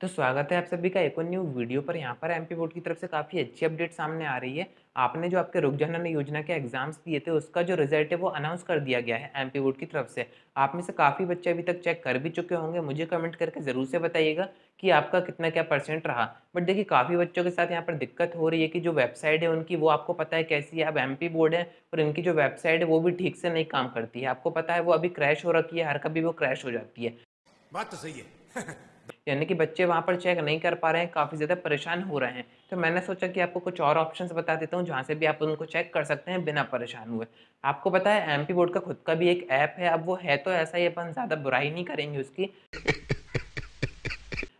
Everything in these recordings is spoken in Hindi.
तो स्वागत है आप सभी का एक और न्यू वीडियो पर यहाँ पर एमपी बोर्ड की तरफ से काफ़ी अच्छी अपडेट सामने आ रही है आपने जो आपके रुक जाना योजना के एग्जाम्स दिए थे उसका जो रिजल्ट है वो अनाउंस कर दिया गया है एमपी बोर्ड की तरफ से आप में से काफ़ी बच्चे अभी तक चेक कर भी चुके होंगे मुझे कमेंट करके ज़रूर से बताइएगा कि आपका कितना क्या परसेंट रहा बट देखिए काफ़ी बच्चों के साथ यहाँ पर दिक्कत हो रही है कि जो वेबसाइट है उनकी वो आपको पता है कैसी है अब एम बोर्ड है और इनकी जो वेबसाइट है वो भी ठीक से नहीं काम करती है आपको पता है वो अभी क्रैश हो रखी है हर कभी वो क्रैश हो जाती है बात तो सही है यानी कि बच्चे वहाँ पर चेक नहीं कर पा रहे हैं काफ़ी ज़्यादा परेशान हो रहे हैं तो मैंने सोचा कि आपको कुछ और ऑप्शंस बता देता हूँ जहाँ से भी आप उनको चेक कर सकते हैं बिना परेशान हुए आपको पता है एम बोर्ड का खुद का भी एक ऐप है अब वो है तो ऐसा ही अपन ज़्यादा बुराई नहीं करेंगे उसकी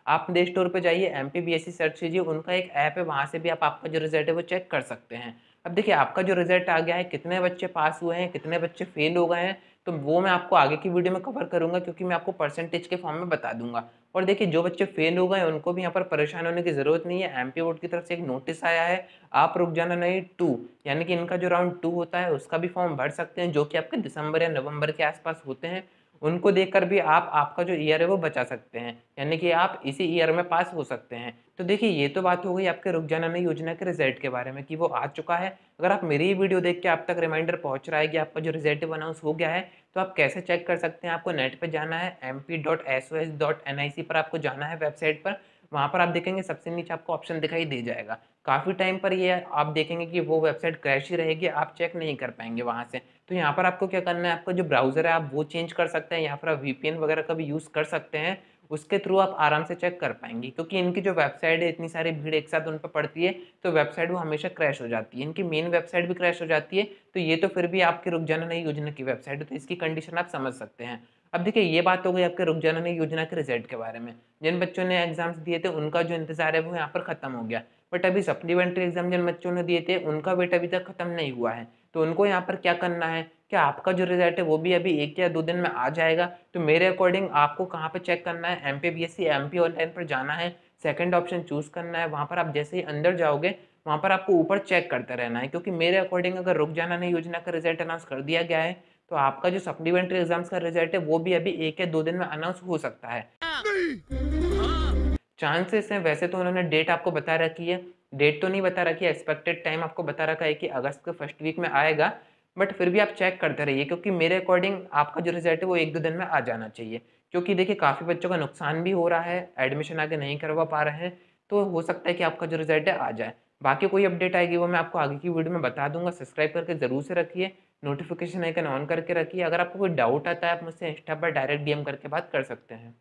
आप प्ले स्टोर पर जाइए एम पी सर्च कीजिए उनका एक ऐप है वहाँ से भी आप आपका जो रिजल्ट है वो चेक कर सकते हैं अब देखिए आपका जो रिजल्ट आ गया है कितने बच्चे पास हुए हैं कितने बच्चे फेल हो गए हैं तो वो मैं आपको आगे की वीडियो में कवर करूँगा क्योंकि मैं आपको परसेंटेज के फॉर्म में बता दूंगा और देखिए जो बच्चे फेल हो गए उनको भी यहाँ पर परेशान होने की ज़रूरत नहीं है एमपी बोर्ड की तरफ से एक नोटिस आया है आप रुक जाना नहीं टू यानी कि इनका जो राउंड टू होता है उसका भी फॉर्म भर सकते हैं जो कि आपके दिसंबर या नवंबर के आसपास होते हैं उनको देखकर भी आप आपका जो ईयर है वो बचा सकते हैं यानी कि आप इसी ईयर में पास हो सकते हैं तो देखिए ये तो बात हो गई आपके रुक जाना में योजना के रिजल्ट के बारे में कि वो आ चुका है अगर आप मेरी वीडियो देख के आप तक रिमाइंडर पहुंच रहा है कि आपका जो रिजल्ट अनाउंस हो गया है तो आप कैसे चेक कर सकते हैं आपको नेट पर जाना है एम पर आपको जाना है वेबसाइट पर वहाँ पर आप देखेंगे सबसे नीचे आपको ऑप्शन दिखाई दे जाएगा काफ़ी टाइम पर ये आप देखेंगे कि वो वेबसाइट क्रैश ही रहेगी आप चेक नहीं कर पाएंगे वहाँ से तो यहाँ पर आपको क्या करना है आपका जो ब्राउज़र है आप वो चेंज कर सकते हैं यहाँ पर आप वी वगैरह का भी यूज़ कर सकते हैं उसके थ्रू आप आराम से चेक कर पाएंगे क्योंकि इनकी जो वेबसाइट है इतनी सारी भीड़ एक साथ उन पर पड़ती है तो वेबसाइट वो हमेशा क्रैश हो जाती है इनकी मेन वेबसाइट भी क्रैश हो जाती है तो ये तो फिर भी आपके रुक जाना नहीं योजना की वेबसाइट है तो इसकी कंडीशन आप समझ सकते हैं अब देखिए ये बात हो गई आपके रुक जाना नहीं योजना के रिजल्ट के बारे में जिन बच्चों ने एग्जाम्स दिए थे उनका जो इंतजार है वो यहाँ पर खत्म हो गया बट अभी सप्लीमेंट्री एग्जाम जिन बच्चों ने दिए थे उनका वेट अभी तक खत्म नहीं हुआ है तो उनको यहाँ पर क्या करना है कि आपका जो रिजल्ट है वो भी अभी एक या दो दिन में आ जाएगा तो मेरे अकॉर्डिंग आपको कहाँ पे चेक करना है M P B S C M P online पर जाना है सेकेंड ऑप्शन चूज़ करना है वहाँ पर आप जैसे ही अंदर जाओगे वहाँ पर आपको ऊपर चेक करते रहना है क्योंकि मेरे अकॉर्डिंग अगर रुक जाना नहीं योजना का रिजल्ट अनाउंस कर दिया गया है तो आपका जो सप्लीमेंट्री एग्जाम्स का रिजल्ट है वो भी अभी एक या दो दिन में अनाउंस हो सकता है चांसेस हैं वैसे तो उन्होंने डेट आपको बता रखी है डेट तो नहीं बता रखी है एक्सपेक्टेड टाइम आपको बता रखा है कि अगस्त के फर्स्ट वीक में आएगा बट फिर भी आप चेक करते रहिए क्योंकि मेरे अकॉर्डिंग आपका जो रिजल्ट है वो एक दो दिन में आ जाना चाहिए क्योंकि देखिए काफ़ी बच्चों का नुकसान भी हो रहा है एडमिशन आगे नहीं करवा पा रहे हैं तो हो सकता है कि आपका जो रिजल्ट है आ जाए बाकी कोई अपडेट आएगी वो मैं आपको आगे की वीडियो में बता दूंगा सब्सक्राइब करके ज़रूर से रखिए नोटिफिकेशन आइकन ऑन करके रखिए अगर आपको कोई डाउट आता है आप मुझसे इंस्टा पर डायरेक्ट डीएम करके बात कर सकते हैं